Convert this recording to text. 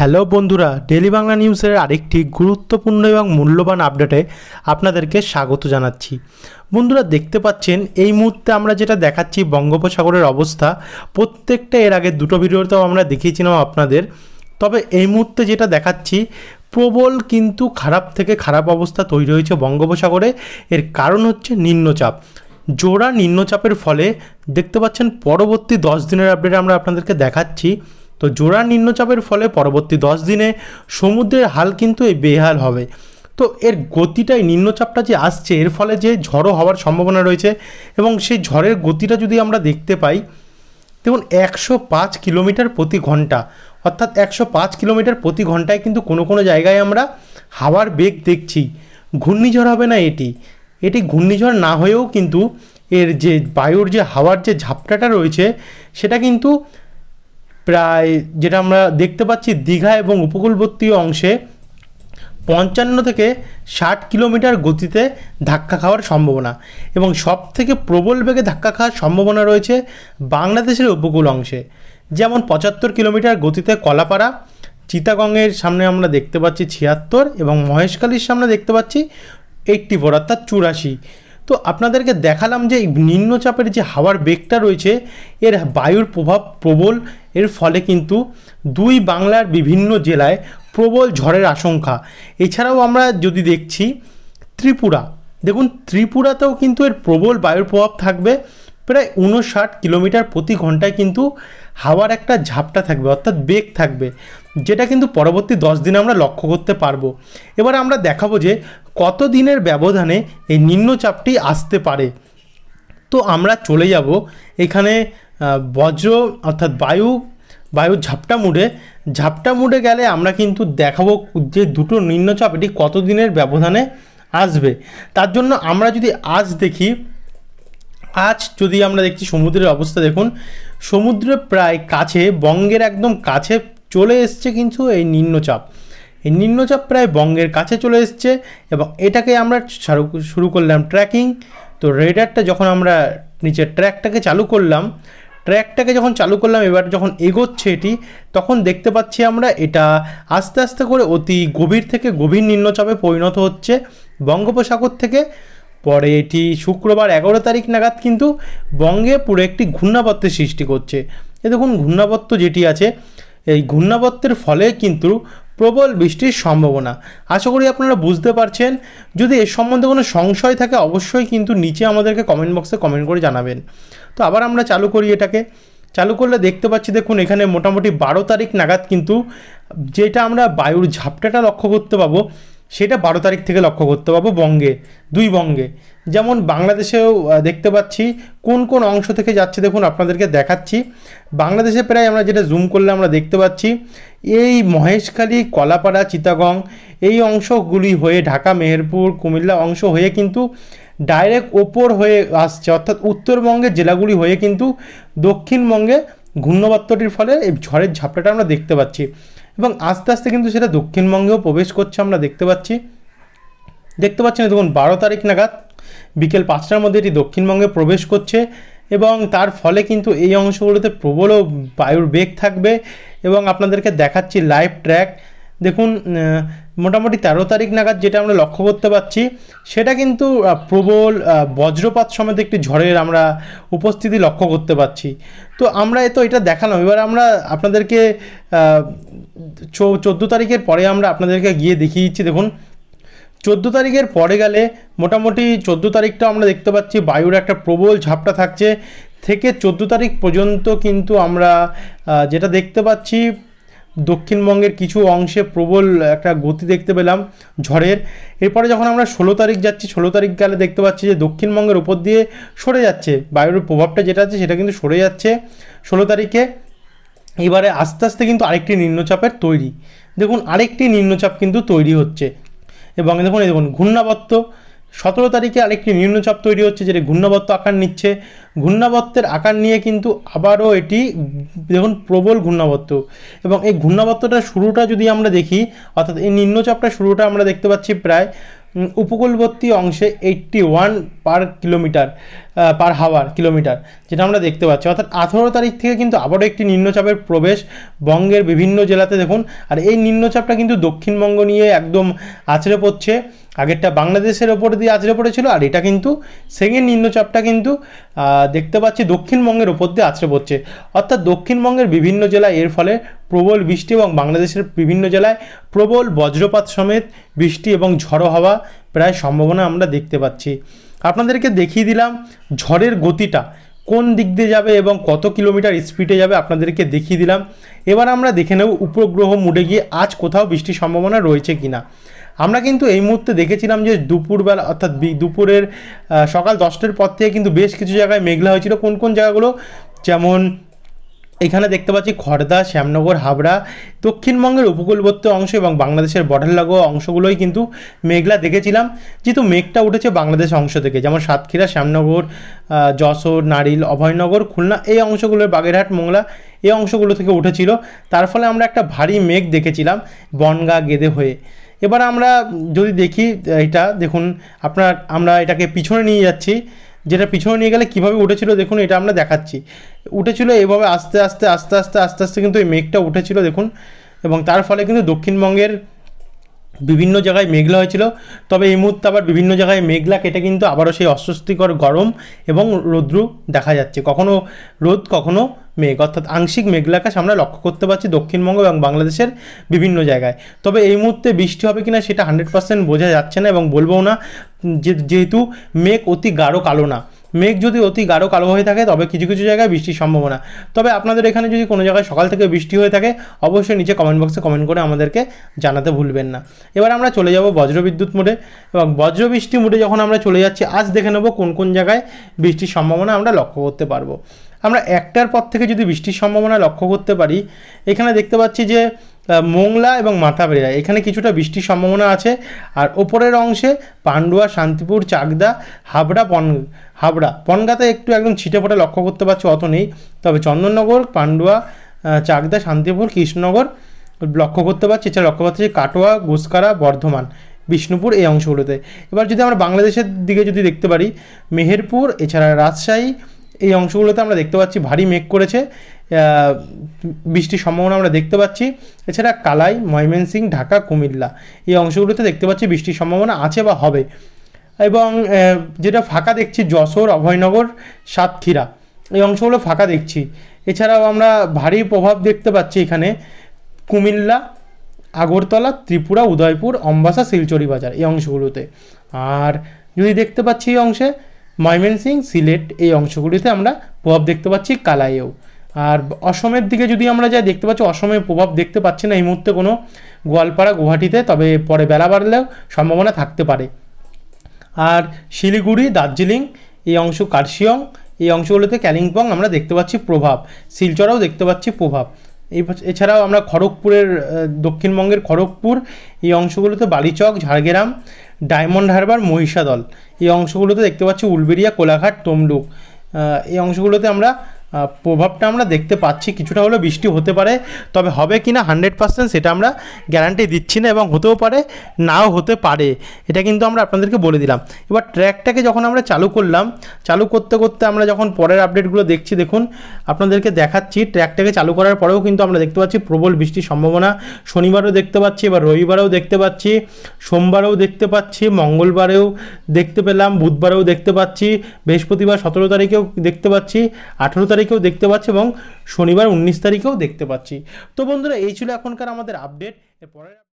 hello বন্ধুরা daily Bangla নিউজের আরেকটি গুরুত্বপূর্ণ এবং মূল্যবান আপডেটে আপনাদেরকে স্বাগত জানাচ্ছি বন্ধুরা দেখতে পাচ্ছেন এই মুহূর্তে আমরা যেটা দেখাচ্ছি বঙ্গোপসাগরের অবস্থা প্রত্যেকটা এর আগে দুটো ভিডিওতেও আমরা দেখিয়েছিলাম আপনাদের তবে এই মুহূর্তে যেটা দেখাচ্ছি প্রবল কিন্তু খারাপ থেকে খারাপ অবস্থা তৈরি হয়েছে বঙ্গোপসাগরে এর কারণ হচ্ছে নিম্নচাপ জোড়া নিম্নচাপের ফলে দেখতে পাচ্ছেন পরবর্তী দশ দিনের আপডেটে আমরা আপনাদেরকে দেখাচ্ছি তো জোড়া নিম্নচাপের ফলে পরবর্তী দশ দিনে সমুদ্রের হাল কিন্তু এই বেহাল হবে তো এর গতিটাই নিম্নচাপটা যে আসছে এর ফলে যে ঝড়ো হওয়ার সম্ভাবনা রয়েছে এবং সেই ঝড়ের গতিটা যদি আমরা দেখতে পাই দেখুন একশো পাঁচ কিলোমিটার প্রতি ঘন্টা অর্থাৎ একশো পাঁচ কিলোমিটার প্রতি ঘন্টায় কিন্তু কোনো কোনো জায়গায় আমরা হাওয়ার বেগ দেখছি ঘূর্ণিঝড় হবে না এটি এটি ঘূর্ণিঝড় না হয়েও কিন্তু এর যে বায়ুর যে হাওয়ার যে ঝাপটাটা রয়েছে সেটা কিন্তু প্রায় যেটা আমরা দেখতে পাচ্ছি দীঘা এবং উপকূলবর্তী অংশে পঞ্চান্ন থেকে ষাট কিলোমিটার গতিতে ধাক্কা খাওয়ার সম্ভাবনা এবং সব থেকে প্রবল বেগে ধাক্কা খাওয়ার সম্ভাবনা রয়েছে বাংলাদেশের উপকূল অংশে যেমন পঁচাত্তর কিলোমিটার গতিতে কলাপাড়া চিতাগঙ্গের সামনে আমরা দেখতে পাচ্ছি ছিয়াত্তর এবং মহেশখালীর সামনে দেখতে পাচ্ছি এইটটি ফোর অর্থাৎ চুরাশি তো আপনাদেরকে দেখালাম যে নিম্নচাপের যে হাওয়ার বেগটা রয়েছে এর বায়ুর প্রভাব প্রবল এর ফলে কিন্তু দুই বাংলার বিভিন্ন জেলায় প্রবল ঝড়ের আশঙ্কা এছাড়াও আমরা যদি দেখছি ত্রিপুরা দেখুন ত্রিপুরাতেও কিন্তু এর প্রবল বায়ুর প্রভাব থাকবে প্রায় উনষাট কিলোমিটার প্রতি ঘন্টায় কিন্তু হাওয়ার একটা ঝাপটা থাকবে অর্থাৎ বেগ থাকবে যেটা কিন্তু পরবর্তী দশ দিনে আমরা লক্ষ্য করতে পারবো এবার আমরা দেখাবো যে কত দিনের ব্যবধানে এই নিম্নচাপটি আসতে পারে তো আমরা চলে যাব এখানে বজ্র অর্থাৎ বায়ু বায়ু ঝাপটা মুড়ে ঝাপটা মুড়ে গেলে আমরা কিন্তু দেখাবো যে দুটো নিম্নচাপ এটি কত দিনের ব্যবধানে আসবে তার জন্য আমরা যদি আজ দেখি আজ যদি আমরা দেখছি সমুদ্রের অবস্থা দেখুন সমুদ্রে প্রায় কাছে বঙ্গের একদম কাছে চলে এসছে কিন্তু এই নিম্নচাপ এই নিম্নচাপ প্রায় বঙ্গের কাছে চলে এসছে এবং এটাকে আমরা শুরু করলাম ট্র্যাকিং তো রেডারটা যখন আমরা নিচের ট্র্যাকটাকে চালু করলাম ট্র্যাকটাকে যখন চালু করলাম এবার যখন এগোচ্ছে এটি তখন দেখতে পাচ্ছি আমরা এটা আস্তে আস্তে করে অতি গভীর থেকে গভীর নিম্নচাপে পরিণত হচ্ছে বঙ্গোপসাগর থেকে পরে এটি শুক্রবার এগারো তারিখ নাগাদ কিন্তু বঙ্গে পুরো একটি ঘূর্ণাবত্তের সৃষ্টি করছে এ দেখুন ঘূর্ণাবত্ত যেটি আছে এই ঘূর্ণাবত্তের ফলে কিন্তু প্রবল বৃষ্টির সম্ভাবনা আশা করি আপনারা বুঝতে পারছেন যদি এর সম্বন্ধে কোনো সংশয় থাকে অবশ্যই কিন্তু নিচে আমাদেরকে কমেন্ট বক্সে কমেন্ট করে জানাবেন তো আবার আমরা চালু করি এটাকে চালু করলে দেখতে পাচ্ছি দেখুন এখানে মোটামুটি বারো তারিখ নাগাদ কিন্তু যেটা আমরা বায়ুর ঝাপটাটা লক্ষ্য করতে পাবো সেটা বারো তারিখ থেকে লক্ষ্য করতে পাবো বঙ্গে দুই বঙ্গে যেমন বাংলাদেশেও দেখতে পাচ্ছি কোন কোন অংশ থেকে যাচ্ছে দেখুন আপনাদেরকে দেখাচ্ছি বাংলাদেশে প্রায় আমরা যেটা জুম করলে আমরা দেখতে পাচ্ছি এই মহেশখালী কলাপাড়া চিতাগং এই অংশগুলি হয়ে ঢাকা মেহেরপুর কুমিল্লা অংশ হয়ে কিন্তু ডাইরেক্ট ওপর হয়ে আসছে অর্থাৎ উত্তরবঙ্গের জেলাগুলি হয়ে কিন্তু দক্ষিণবঙ্গে ঘূর্ণবত্তটির ফলে এই ঝড়ের ঝাপটাটা আমরা দেখতে পাচ্ছি এবং আস্তে আস্তে কিন্তু সেটা দক্ষিণবঙ্গেও প্রবেশ করছে আমরা দেখতে পাচ্ছি দেখতে না দেখুন বারো তারিখ নাগাদ বিকেল পাঁচটার মধ্যে এটি দক্ষিণবঙ্গে প্রবেশ করছে এবং তার ফলে কিন্তু এই অংশগুলোতে প্রবল বায়ুর বেগ থাকবে এবং আপনাদেরকে দেখাচ্ছি লাইভ ট্র্যাক দেখুন মোটামুটি তেরো তারিখ নাগাদ যেটা আমরা লক্ষ্য করতে পারছি সেটা কিন্তু প্রবল বজ্রপাত সমেত একটি ঝড়ের আমরা উপস্থিতি লক্ষ্য করতে পারছি তো আমরা এ তো এটা দেখালাম এবার আমরা আপনাদেরকে চোদ্দো তারিখের পরে আমরা আপনাদেরকে গিয়ে দেখিয়ে দিচ্ছি দেখুন চোদ্দো তারিখের পরে গেলে মোটামুটি চোদ্দো তারিখটা আমরা দেখতে পাচ্ছি বায়ুর একটা প্রবল ঝাপটা থাকছে থেকে চোদ্দো তারিখ পর্যন্ত কিন্তু আমরা যেটা দেখতে পাচ্ছি দক্ষিণবঙ্গের কিছু অংশে প্রবল একটা গতি দেখতে পেলাম ঝড়ের এরপরে যখন আমরা ষোলো তারিখ যাচ্ছি ষোলো তারিখ গেলে দেখতে পাচ্ছি যে দক্ষিণবঙ্গের উপর দিয়ে সরে যাচ্ছে বায়ুর প্রভাবটা যেটা আছে সেটা কিন্তু সরে যাচ্ছে ষোলো তারিখে এবারে আস্তে আস্তে কিন্তু আরেকটি নিম্নচাপের তৈরি দেখুন আরেকটি নিম্নচাপ কিন্তু তৈরি হচ্ছে এবং দেখুন এই দেখুন ঘূর্ণাবর্ত সতেরো তারিখে আরেকটি নিম্নচাপ তৈরি হচ্ছে যেটি ঘূর্ণাবর্ত আকার নিচ্ছে ঘূর্ণাবত্তের আকার নিয়ে কিন্তু আবারও এটি দেখুন প্রবল ঘূর্ণাবর্ত এবং এই ঘূর্ণাবর্তটা শুরুটা যদি আমরা দেখি অর্থাৎ এই নিম্নচাপটা শুরুটা আমরা দেখতে পাচ্ছি প্রায় উপকূলবর্তী অংশে eighty one per kilometre per hour kilometre যেটা আমরা দেখতে পাচ্ছি অর্থাৎ আঠেরো তারিখ থেকে কিন্তু আবারও একটি নিম্নচাপের প্রবেশ বঙ্গের বিভিন্ন জেলাতে দেখুন আর এই নিম্নচাপটা কিন্তু দক্ষিণবঙ্গ নিয়ে একদম আছড়ে পড়ছে আগেরটা বাংলাদেশের ওপর দিয়ে আছড়ে পড়েছিল আর এটা কিন্তু সেকেন্ড নিম্নচাপটা কিন্তু দেখতে পাচ্ছি দক্ষিণবঙ্গের ওপর দিয়ে আছড়ে পড়ছে অর্থাৎ দক্ষিণবঙ্গের বিভিন্ন জেলা এর ফলে প্রবল বৃষ্টি এবং বাংলাদেশের বিভিন্ন জেলায় প্রবল বজ্রপাত সমেত বৃষ্টি এবং ঝড়ো হওয়া প্রায় সম্ভাবনা আমরা দেখতে পাচ্ছি আপনাদেরকে দেখিয়ে দিলাম ঝড়ের গতিটা কোন দিক দিয়ে যাবে এবং কত কিলোমিটার স্পিডে যাবে আপনাদেরকে দেখিয়ে দিলাম এবার আমরা দেখে নেব উপগ্রহ মুডে গিয়ে আজ কোথাও বৃষ্টির সম্ভাবনা রয়েছে কি না আমরা কিন্তু এই মুহূর্তে দেখেছিলাম যে দুপুরবেলা অর্থাৎ দুপুরের সকাল দশটার পর থেকে কিন্তু বেশ কিছু জায়গায় মেঘলা হয়েছিল কোন কোন জায়গাগুলো যেমন এখানে দেখতে পাচ্ছি খর্দা শ্যামনগর হাবড়া দক্ষিণবঙ্গের উপকূলবর্তী অংশ এবং বাংলাদেশের বর্ডার লাগোয়া অংশগুলোই কিন্তু মেঘলা দেখেছিলাম যেহেতু মেঘটা উঠেছে বাংলাদেশ অংশ থেকে যেমন সাতক্ষীরা শ্যামনগর যশোর নারিল অভয়নগর খুলনা এই অংশগুলো বাগেরহাট মোংলা এই অংশগুলো থেকে উঠেছিল তার ফলে আমরা একটা ভারী মেঘ দেখেছিলাম বনগা গেদে হয়ে এবার আমরা যদি দেখি এটা দেখুন আপনার আমরা এটাকে পিছনে নিয়ে যাচ্ছি যেটা পিছনে নিয়ে গেলে কীভাবে উঠেছিল দেখুন এটা আমরা দেখাচ্ছি উঠেছিল এভাবে আস্তে আস্তে আস্তে আস্তে আস্তে আস্তে কিন্তু এই মেঘটা উঠেছিল দেখুন এবং তার ফলে কিন্তু দক্ষিণবঙ্গের বিভিন্ন জায়গায় মেঘলা হয়েছিল তবে এই মুহূর্তে আবার বিভিন্ন জায়গায় মেঘলা কেটে কিন্তু আবারও সেই অস্বস্তিকর গরম এবং রৌদ্র দেখা যাচ্ছে কখনো রোদ কখনো মেঘ অর্থাৎ আংশিক মেঘলাকাশ আমরা লক্ষ্য করতে পারছি দক্ষিণবঙ্গ এবং বাংলাদেশের বিভিন্ন জায়গায় তবে এই মুহূর্তে বৃষ্টি হবে কিনা সেটা হান্ড্রেড পার্সেন্ট বোঝা যাচ্ছে না এবং বলবো না যেহেতু মেঘ অতি গাঢ় কালো না মেঘ যদি অতি গাঢ় কালো হয়ে থাকে তবে কিছু কিছু জায়গায় বৃষ্টির সম্ভাবনা তবে আপনাদের এখানে যদি কোনো জায়গায় সকাল থেকে বৃষ্টি হয়ে থাকে অবশ্যই নিচে কমেন্ট বক্সে কমেন্ট করে আমাদেরকে জানাতে ভুলবেন না এবার আমরা চলে যাব বজ্রবিদ্যুৎ মোডে এবং বজ্রবৃষ্টি মোডে যখন আমরা চলে যাচ্ছি আজ দেখে নেবো কোন কোন জায়গায় বৃষ্টির সম্ভাবনা আমরা লক্ষ্য করতে পারবো আমরা একটার পর থেকে যদি বৃষ্টির সম্ভাবনা লক্ষ্য করতে পারি এখানে দেখতে পাচ্ছি যে মোংলা এবং মাথাবেড়া এখানে কিছুটা বৃষ্টির সম্ভাবনা আছে আর ওপরের অংশে পান্ডুয়া শান্তিপুর চাকদা হাবড়া পন হাবড়া পনগাতে একটু একদম ছিটে ফোটা লক্ষ্য করতে পারছি অত নেই তবে চন্দননগর পান্ডুয়া চাকদা শান্তিপুর কৃষ্ণনগর লক্ষ্য করতে পারছি এছাড়া লক্ষ্য পাচ্ছি কাটোয়া গুসকারা বর্ধমান বিষ্ণুপুর এই অংশগুলোতে এবার যদি আমরা বাংলাদেশের দিকে যদি দেখতে পারি মেহেরপুর এছাড়া রাজশাহী এই অংশগুলোতে আমরা দেখতে পাচ্ছি ভারী মেঘ করেছে বৃষ্টির সম্ভাবনা আমরা দেখতে পাচ্ছি এছাড়া কালাই ময়মনসিং ঢাকা কুমিল্লা এই অংশগুলোতে দেখতে পাচ্ছি বৃষ্টির সম্ভাবনা আছে বা হবে এবং যেটা ফাঁকা দেখছি যশোর অভয়নগর সাতক্ষীরা এই অংশগুলো ফাঁকা দেখছি এছাড়াও আমরা ভারী প্রভাব দেখতে পাচ্ছি এখানে কুমিল্লা আগরতলা ত্রিপুরা উদয়পুর অম্বাসা শিলচরি বাজার এই অংশগুলোতে আর যদি দেখতে পাচ্ছি এই অংশে ময়মনসিং সিলেট এই অংশগুলিতে আমরা প্রভাব দেখতে পাচ্ছি কালাইয়েও আর অসমের দিকে যদি আমরা যাই দেখতে পাচ্ছি অসমে প্রভাব দেখতে পাচ্ছি না এই মুহূর্তে কোনো গোয়ালপাড়া গুয়াহাটিতে তবে পরে বেলা বাড়লেও সম্ভাবনা থাকতে পারে আর শিলিগুড়ি দার্জিলিং এই অংশ কার্শিয়ং এই অংশগুলিতে কালিম্পং আমরা দেখতে পাচ্ছি প্রভাব শিলচরাও দেখতে পাচ্ছি প্রভাব এই এছাড়াও আমরা খড়গপুরের দক্ষিণবঙ্গের খড়গপুর এই অংশগুলোতে বালিচক ঝাড়গ্রাম ডায়মন্ড হারবার মহিষাদল এই অংশগুলোতে দেখতে পাচ্ছি উলবেরিয়া কোলাঘাট তমলুক এই অংশগুলোতে আমরা প্রভাবটা আমরা দেখতে পাচ্ছি কিছুটা হলেও বৃষ্টি হতে পারে তবে হবে কি না হান্ড্রেড পার্সেন্ট সেটা আমরা গ্যারান্টি দিচ্ছি না এবং হতেও পারে নাও হতে পারে এটা কিন্তু আমরা আপনাদেরকে বলে দিলাম এবার ট্র্যাকটাকে যখন আমরা চালু করলাম চালু করতে করতে আমরা যখন পরের আপডেটগুলো দেখছি দেখুন আপনাদেরকে দেখাচ্ছি ট্র্যাকটাকে চালু করার পরেও কিন্তু আমরা দেখতে পাচ্ছি প্রবল বৃষ্টির সম্ভাবনা শনিবারও দেখতে পাচ্ছি এবার রবিবারেও দেখতে পাচ্ছি সোমবারেও দেখতে পাচ্ছি মঙ্গলবারেও দেখতে পেলাম বুধবারেও দেখতে পাচ্ছি বৃহস্পতিবার সতেরো তারিখেও দেখতে পাচ্ছি আঠেরো তারিখ তারিখেও দেখতে পাচ্ছি এবং শনিবার উনিশ তারিখেও দেখতে পাচ্ছি তো বন্ধুরা এই ছিল এখনকার আমাদের আপডেট এরপরে